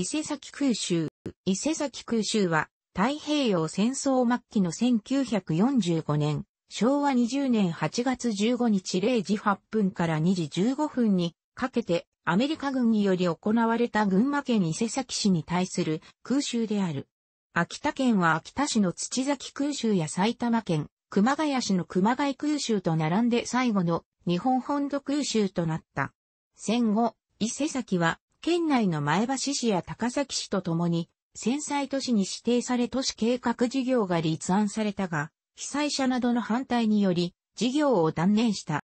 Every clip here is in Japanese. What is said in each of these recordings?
伊勢崎空襲。伊勢崎空襲は、太平洋戦争末期の1945年、昭和20年8月15日0時8分から2時15分にかけて、アメリカ軍により行われた群馬県伊勢崎市に対する空襲である。秋田県は秋田市の土崎空襲や埼玉県、熊谷市の熊谷空襲と並んで最後の日本本土空襲となった。戦後、伊勢崎は県内の前橋市や高崎市とともに、戦災都市に指定され都市計画事業が立案されたが、被災者などの反対により、事業を断念した。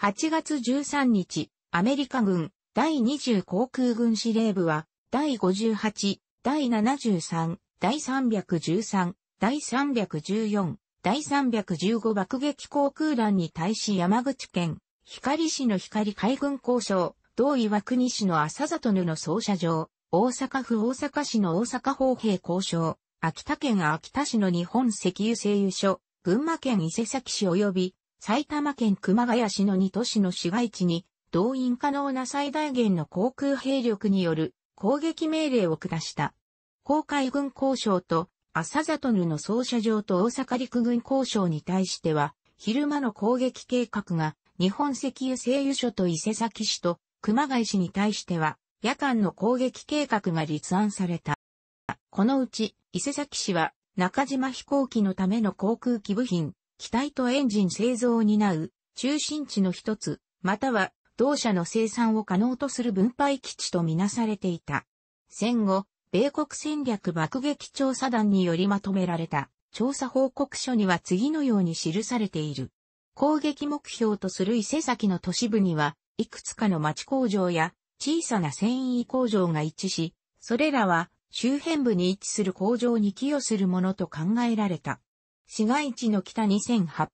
8月13日、アメリカ軍第20航空軍司令部は、第58、第73、第313、第314、第315爆撃航空団に対し山口県、光市の光海軍交渉、同岩国市の浅里布の操車場、大阪府大阪市の大阪砲兵交渉、秋田県秋田市の日本石油製油所、群馬県伊勢崎市及び埼玉県熊谷市の2都市の市街地に動員可能な最大限の航空兵力による攻撃命令を下した。航海軍交渉と浅里布の操車場と大阪陸軍交渉に対しては、昼間の攻撃計画が日本石油製油所と伊勢崎市と熊谷氏に対しては、夜間の攻撃計画が立案された。このうち、伊勢崎市は、中島飛行機のための航空機部品、機体とエンジン製造を担う、中心地の一つ、または、同社の生産を可能とする分配基地とみなされていた。戦後、米国戦略爆撃調査団によりまとめられた調査報告書には次のように記されている。攻撃目標とする伊勢崎の都市部にはいくつかの町工場や小さな繊維工場が一致し、それらは周辺部に位置する工場に寄与するものと考えられた。市街地の北2800フ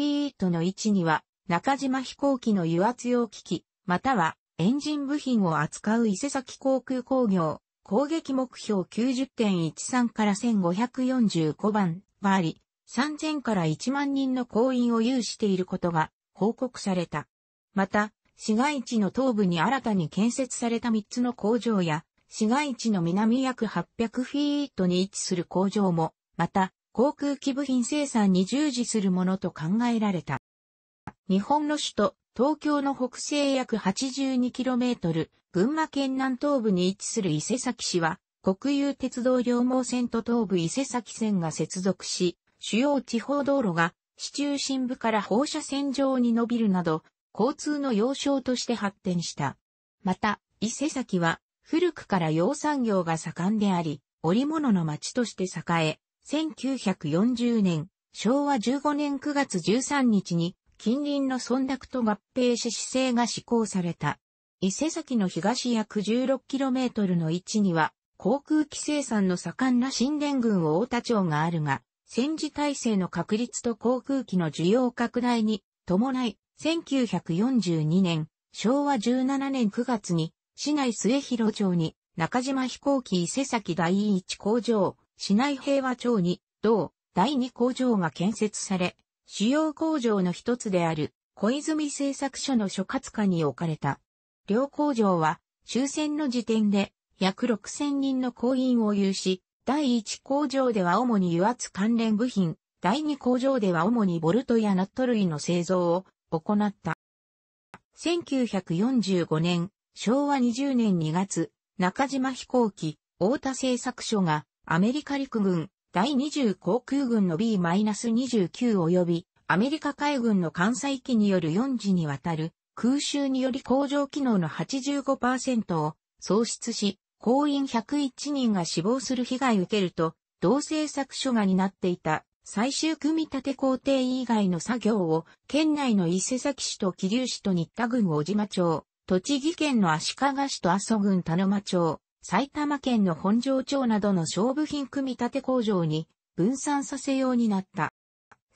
ィートの位置には、中島飛行機の油圧用機器、またはエンジン部品を扱う伊勢崎航空工業、攻撃目標90.13から1545番はあり、3000から1万人の行員を有していることが報告された。また、市街地の東部に新たに建設された3つの工場や、市街地の南約800フィートに位置する工場も、また、航空機部品生産に従事するものと考えられた。日本の首都、東京の北西約 82km、群馬県南東部に位置する伊勢崎市は、国有鉄道両毛線と東部伊勢崎線が接続し、主要地方道路が市中心部から放射線上に伸びるなど、交通の要衝として発展した。また、伊勢崎は古くから養産業が盛んであり、織物の町として栄え、1940年、昭和15年9月13日に近隣の村落と合併し市政が施行された。伊勢崎の東約 16km の位置には、航空機生産の盛んな新田軍大田町があるが、戦時体制の確立と航空機の需要拡大に伴い、1942年、昭和17年9月に、市内末広町に、中島飛行機伊勢崎第一工場、市内平和町に、同、第二工場が建設され、主要工場の一つである、小泉製作所の所轄下に置かれた。両工場は、終戦の時点で、約6000人の工員を有し、第1工場では主に油圧関連部品、第2工場では主にボルトやナット類の製造を行った。1945年、昭和20年2月、中島飛行機、大田製作所が、アメリカ陸軍、第20航空軍の B-29 及び、アメリカ海軍の艦載機による4次にわたる、空襲により工場機能の85%を喪失し、工員101人が死亡する被害を受けると、同製作所が担っていた最終組み立て工程以外の作業を、県内の伊勢崎市と桐生市と新田郡小島町、栃木県の足利市と阿蘇郡田沼町、埼玉県の本庄町などの勝負品組み立て工場に分散させようになった。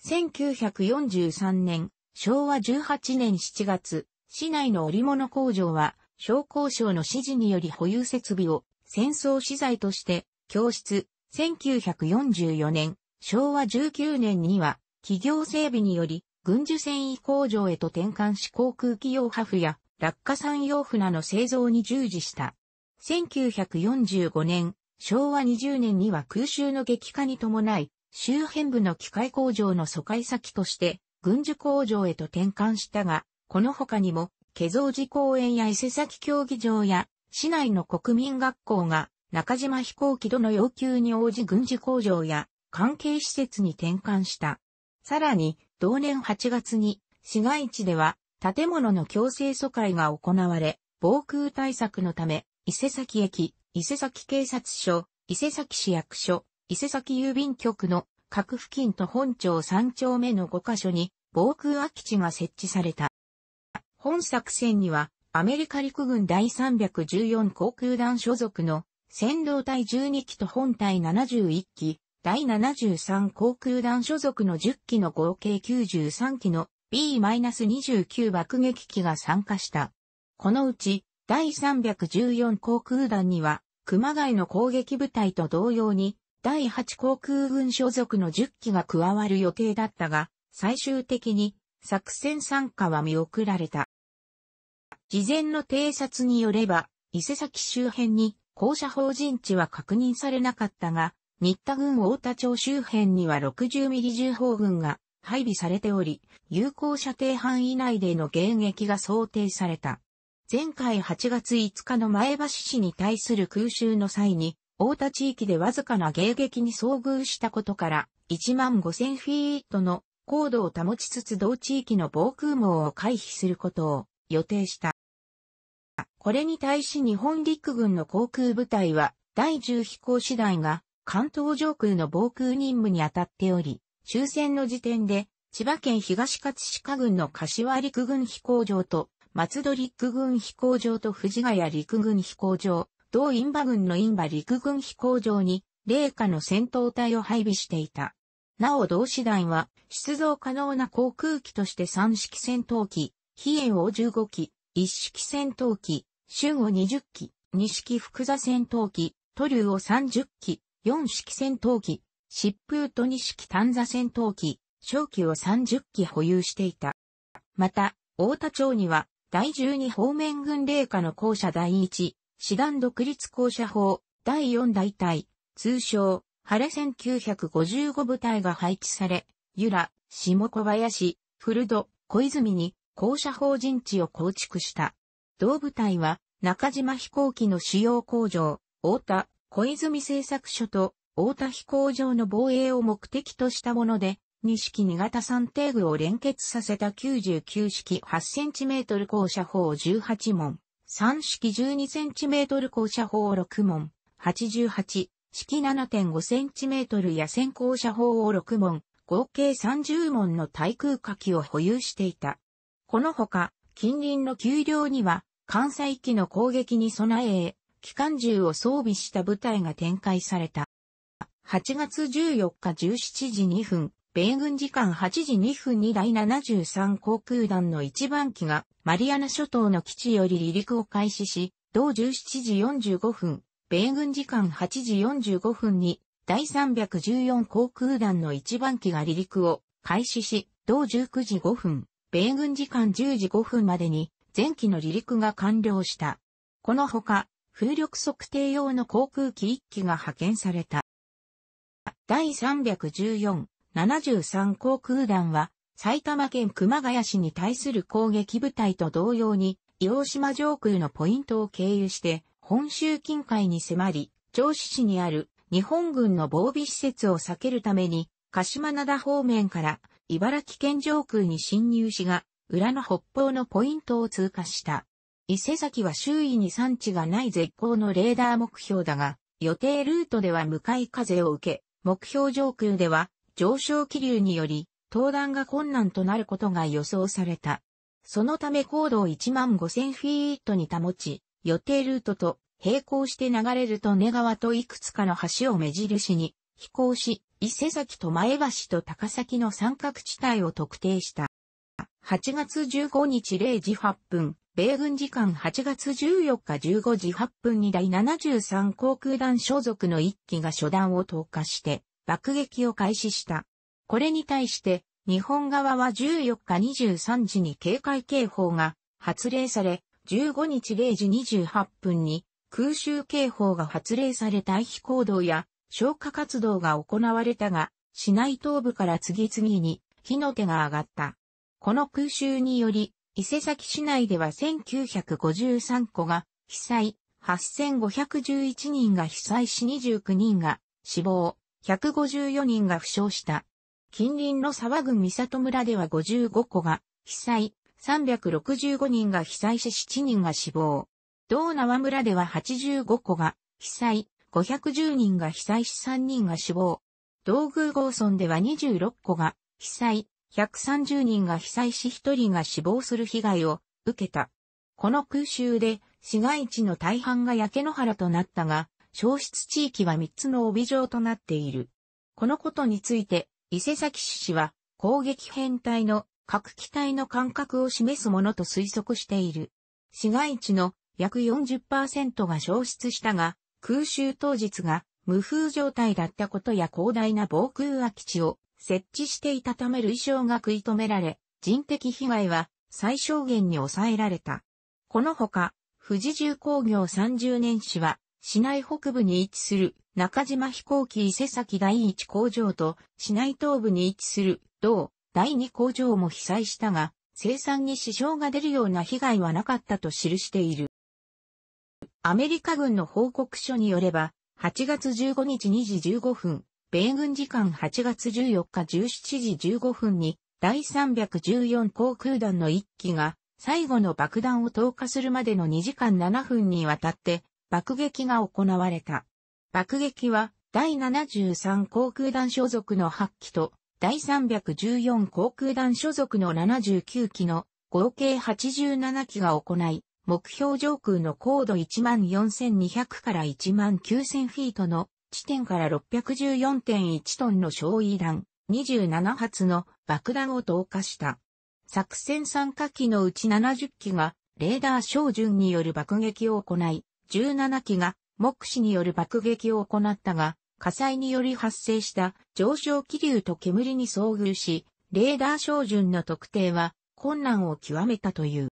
1943年、昭和18年7月、市内の織物工場は、商工省の指示により保有設備を戦争資材として、教室、1944年、昭和19年には、企業整備により、軍需繊維工場へと転換し航空機用破布や落下産用船の製造に従事した。1945年、昭和20年には空襲の激化に伴い、周辺部の機械工場の疎開先として、軍需工場へと転換したが、この他にも、化造寺公園や伊勢崎競技場や、市内の国民学校が、中島飛行機との要求に応じ軍需工場や、関係施設に転換した。さらに、同年8月に、市街地では、建物の強制疎開が行われ、防空対策のため、伊勢崎駅、伊勢崎警察署、伊勢崎市役所、伊勢崎郵便局の各付近と本町3丁目の5カ所に防空空き地が設置された。本作戦にはアメリカ陸軍第314航空団所属の先導隊12機と本隊71機、第73航空団所属の10機の合計93機の B-29 爆撃機が参加した。このうち、第314航空団には、熊谷の攻撃部隊と同様に、第8航空軍所属の10機が加わる予定だったが、最終的に作戦参加は見送られた。事前の偵察によれば、伊勢崎周辺に降車法人地は確認されなかったが、新田郡大田町周辺には60ミリ重砲軍が配備されており、有効射程範囲内での迎撃が想定された。前回8月5日の前橋市に対する空襲の際に、大田地域でわずかな迎撃に遭遇したことから、1万5000フィートの高度を保ちつつ同地域の防空網を回避することを予定した。これに対し日本陸軍の航空部隊は第10飛行次団が関東上空の防空任務に当たっており、終戦の時点で、千葉県東葛飾郡の柏陸軍飛行場と、松戸陸軍飛行場と藤ヶ谷陸軍飛行場、同インバ軍のインバ陸軍飛行場に、霊下の戦闘隊を配備していた。なお同師団は、出動可能な航空機として3式戦闘機、飛燕を15機、1式戦闘機、春を20機、2式複座戦闘機、トリューを30機、4式戦闘機、疾風と2式短座戦闘機、小機を30機保有していた。また、大田町には、第12方面軍令下の校舎第1、師団独立校舎法、第4大隊、通称、晴れ1955部隊が配置され、由良、下小林、古戸、小泉に校舎法人地を構築した。同部隊は、中島飛行機の主要工場、大田、小泉製作所と大田飛行場の防衛を目的としたもので、2式2型3定具を連結させた99式 8cm 校舎砲18門、3式 12cm 校舎砲6門、88式 7.5cm 野戦校舎砲を6門、合計30門の対空火器を保有していた。このほか、近隣の丘陵には、関西機の攻撃に備え、機関銃を装備した部隊が展開された。8月14日17時2分、米軍時間8時2分に第73航空団の1番機がマリアナ諸島の基地より離陸を開始し、同17時45分、米軍時間8時45分に第314航空団の1番機が離陸を開始し、同19時5分、米軍時間10時5分までに前機の離陸が完了した。このほか、風力測定用の航空機1機が派遣された。第314、73航空団は、埼玉県熊谷市に対する攻撃部隊と同様に、洋黄島上空のポイントを経由して、本州近海に迫り、銚子市にある日本軍の防備施設を避けるために、鹿島灘方面から茨城県上空に侵入しが、裏の北方のポイントを通過した。伊勢崎は周囲に産地がない絶好のレーダー目標だが、予定ルートでは向かい風を受け、目標上空では上昇気流により登壇が困難となることが予想された。そのため高度を1万5000フィートに保ち、予定ルートと並行して流れると根川といくつかの橋を目印に飛行し、伊勢崎と前橋と高崎の三角地帯を特定した。8月15日0時8分、米軍時間8月14日15時8分に第73航空団所属の一機が初弾を投下して爆撃を開始した。これに対して日本側は14日23時に警戒警報が発令され、15日0時28分に空襲警報が発令され退避行動や消火活動が行われたが、市内東部から次々に火の手が上がった。この空襲により、伊勢崎市内では1953戸が被災、8511人が被災し29人が死亡、154人が負傷した。近隣の沢郡三里村では55戸が被災、365人が被災し7人が死亡。道縄村では85戸が被災、510人が被災し3人が死亡。道宮郷村では26戸が被災、130人が被災し1人が死亡する被害を受けた。この空襲で市街地の大半が焼け野原となったが、消失地域は3つの帯状となっている。このことについて、伊勢崎市氏は攻撃編隊の各機体の間隔を示すものと推測している。市街地の約40%が消失したが、空襲当日が無風状態だったことや広大な防空空き地を設置していたため類装が食い止められ、人的被害は最小限に抑えられた。このほか、富士重工業30年史は、市内北部に位置する中島飛行機伊勢崎第一工場と市内東部に位置する同第二工場も被災したが、生産に支障が出るような被害はなかったと記している。アメリカ軍の報告書によれば、8月15日2時15分、米軍時間8月14日17時15分に、第314航空団の1機が、最後の爆弾を投下するまでの2時間7分にわたって、爆撃が行われた。爆撃は、第73航空団所属の8機と、第314航空団所属の79機の合計87機が行い、目標上空の高度14,200から19,000フィートの地点から614.1トンの焼夷弾27発の爆弾を投下した。作戦参加機のうち70機がレーダー照準による爆撃を行い、17機が目視による爆撃を行ったが、火災により発生した上昇気流と煙に遭遇し、レーダー照準の特定は困難を極めたという。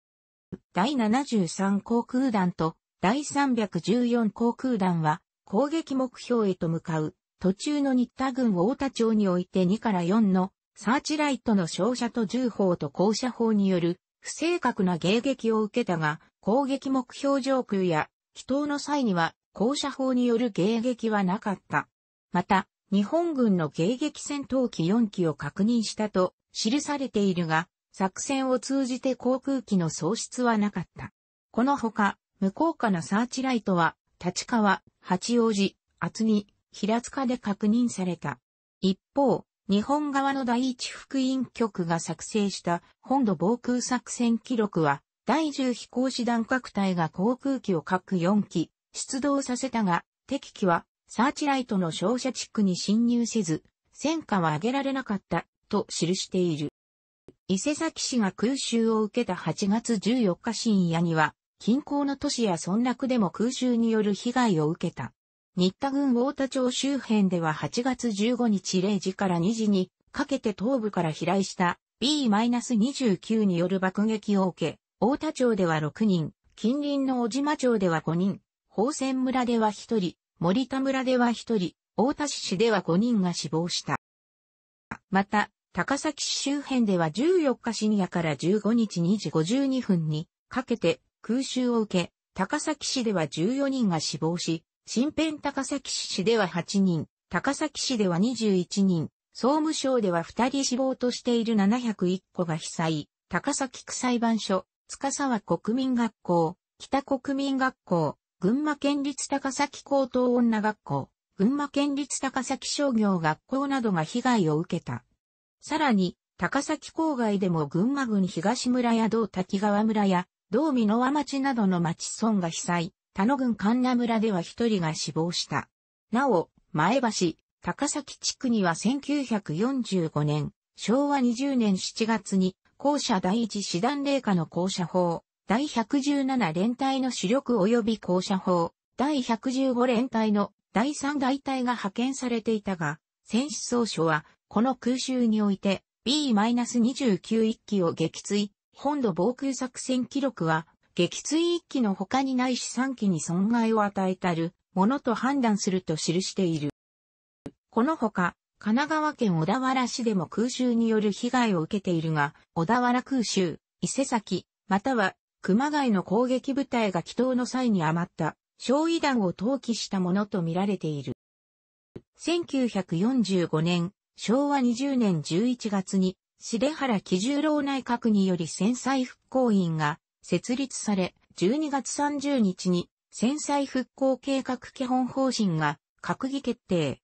第73航空団と第314航空団は攻撃目標へと向かう、途中の新田軍大田町において2から4のサーチライトの照射と銃砲と降射砲による不正確な迎撃を受けたが、攻撃目標上空や祈祷の際には降射砲による迎撃はなかった。また、日本軍の迎撃戦闘機4機を確認したと記されているが、作戦を通じて航空機の喪失はなかった。このほか、無効化なサーチライトは立川、八王子、厚木、平塚で確認された。一方、日本側の第一福音局が作成した本土防空作戦記録は、第十飛行士団各隊が航空機を各4機出動させたが、敵機はサーチライトの照射地区に侵入せず、戦果は上げられなかった、と記している。伊勢崎市が空襲を受けた8月14日深夜には、近郊の都市や村落でも空襲による被害を受けた。新田郡大田町周辺では8月15日0時から2時にかけて東部から飛来した B-29 による爆撃を受け、大田町では6人、近隣の小島町では5人、宝泉村では1人、森田村では1人、大田市では5人が死亡した。また、高崎市周辺では14日深夜から15日2時52分にかけて空襲を受け、高崎市では14人が死亡し、新編高崎市では8人、高崎市では21人、総務省では2人死亡としている701個が被災、高崎区裁判所、塚沢国民学校、北国民学校、群馬県立高崎高等女学校、群馬県立高崎商業学校などが被害を受けた。さらに、高崎郊外でも群馬郡東村や道滝川村や同美濃和町などの町村が被災、田野郡神奈村では一人が死亡した。なお、前橋、高崎地区には1945年、昭和20年7月に、校舎第一師団霊下の校舎法、第117連隊の主力及び校舎法、第115連隊の第3大隊が派遣されていたが、戦死総書は、この空襲において、B-29 一機を撃墜、本土防空作戦記録は、撃墜一機の他にないし三機に損害を与えたるものと判断すると記している。このほか、神奈川県小田原市でも空襲による被害を受けているが、小田原空襲、伊勢崎、または熊谷の攻撃部隊が祈祷の際に余った焼夷弾を投棄したものとみられている。1945年、昭和20年11月に重原喜十郎内閣により戦災復興委員が設立され、12月30日に戦災復興計画基本方針が閣議決定。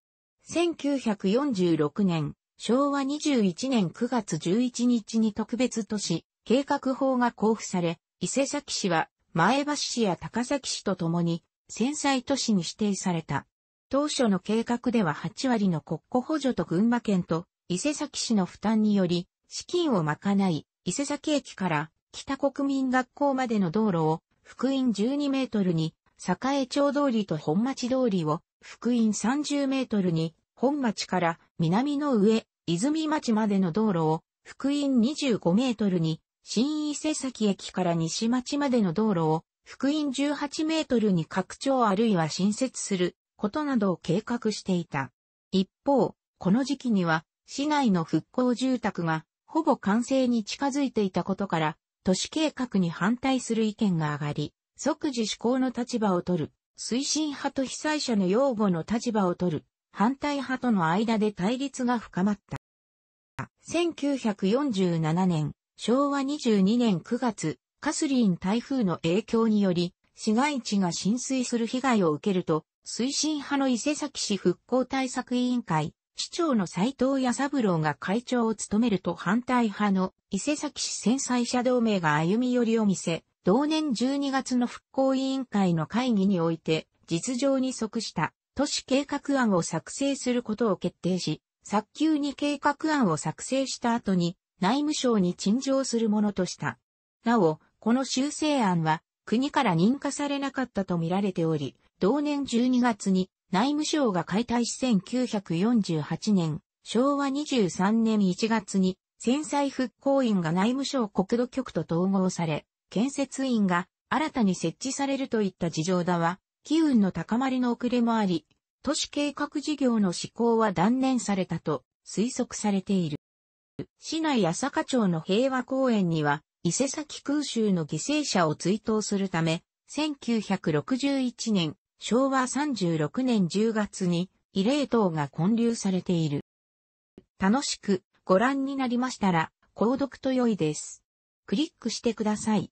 1946年、昭和21年9月11日に特別都市計画法が交付され、伊勢崎市は前橋市や高崎市とともに戦災都市に指定された。当初の計画では8割の国庫補助と群馬県と伊勢崎市の負担により、資金を賄い、伊勢崎駅から北国民学校までの道路を、福音12メートルに、栄町通りと本町通りを、福音30メートルに、本町から南の上、泉町までの道路を、福音25メートルに、新伊勢崎駅から西町までの道路を、福音18メートルに拡張あるいは新設することなどを計画していた。一方、この時期には市内の復興住宅がほぼ完成に近づいていたことから、都市計画に反対する意見が上がり、即時施行の立場を取る、推進派と被災者の擁護の立場を取る、反対派との間で対立が深まった。1947年、昭和22年9月、カスリーン台風の影響により、市街地が浸水する被害を受けると、推進派の伊勢崎市復興対策委員会、市長の斎藤弥三郎が会長を務めると反対派の伊勢崎市戦災者同盟が歩み寄りを見せ、同年12月の復興委員会の会議において、実情に即した都市計画案を作成することを決定し、早急に計画案を作成した後に内務省に陳情するものとした。なお、この修正案は国から認可されなかったとみられており、同年12月に内務省が解体し1948年、昭和23年1月に、戦災復興院が内務省国土局と統合され、建設院が新たに設置されるといった事情だは、機運の高まりの遅れもあり、都市計画事業の施行は断念されたと推測されている。市内八坂町の平和公園には、伊勢崎空襲の犠牲者を追悼するため、1961年、昭和36年10月に慰霊塔が建立されている。楽しくご覧になりましたら、購読と良いです。クリックしてください。